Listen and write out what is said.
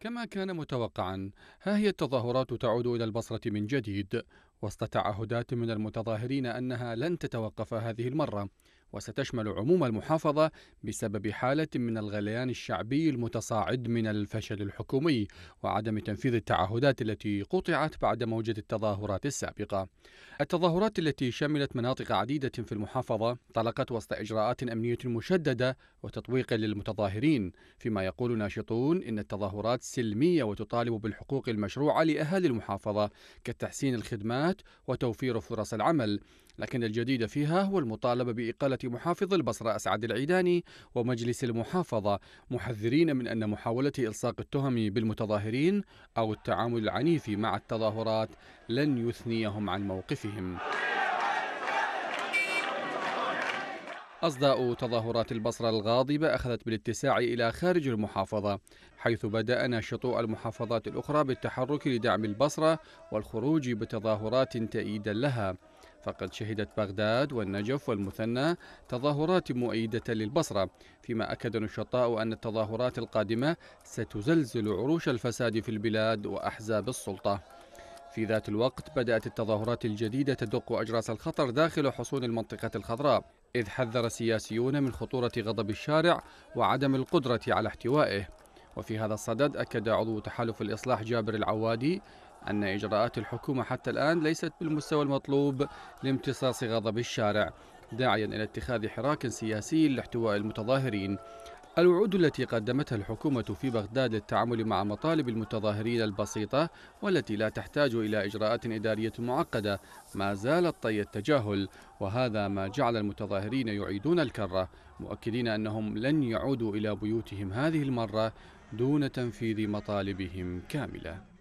كما كان متوقعا ها هي التظاهرات تعود إلى البصرة من جديد وسط تعهدات من المتظاهرين أنها لن تتوقف هذه المرة وستشمل عموم المحافظة بسبب حالة من الغليان الشعبي المتصاعد من الفشل الحكومي وعدم تنفيذ التعهدات التي قطعت بعد موجة التظاهرات السابقة. التظاهرات التي شملت مناطق عديدة في المحافظة طلقت وسط إجراءات أمنية مشددة وتطويق للمتظاهرين، فيما يقول ناشطون إن التظاهرات سلمية وتطالب بالحقوق المشروعة لأهالي المحافظة كتحسين الخدمات وتوفير فرص العمل لكن الجديد فيها هو المطالبة بإقالة محافظ البصرة أسعد العيداني ومجلس المحافظة محذرين من أن محاولة إلصاق التهم بالمتظاهرين أو التعامل العنيف مع التظاهرات لن يثنيهم عن موقفهم أصداء تظاهرات البصرة الغاضبة أخذت بالاتساع إلى خارج المحافظة حيث بدأ ناشطو المحافظات الأخرى بالتحرك لدعم البصرة والخروج بتظاهرات تأييدا لها فقد شهدت بغداد والنجف والمثنى تظاهرات مؤيدة للبصرة فيما أكد نشطاء أن التظاهرات القادمة ستزلزل عروش الفساد في البلاد وأحزاب السلطة في ذات الوقت بدأت التظاهرات الجديدة تدق أجراس الخطر داخل حصون المنطقة الخضراء إذ حذر السياسيون من خطورة غضب الشارع وعدم القدرة على احتوائه وفي هذا الصدد أكد عضو تحالف الإصلاح جابر العوادي أن إجراءات الحكومة حتى الآن ليست بالمستوى المطلوب لامتصاص غضب الشارع داعيا إلى اتخاذ حراك سياسي لاحتواء المتظاهرين الوعود التي قدمتها الحكومة في بغداد للتعامل مع مطالب المتظاهرين البسيطة والتي لا تحتاج إلى إجراءات إدارية معقدة ما زالت طي التجاهل وهذا ما جعل المتظاهرين يعيدون الكرة مؤكدين أنهم لن يعودوا إلى بيوتهم هذه المرة دون تنفيذ مطالبهم كاملة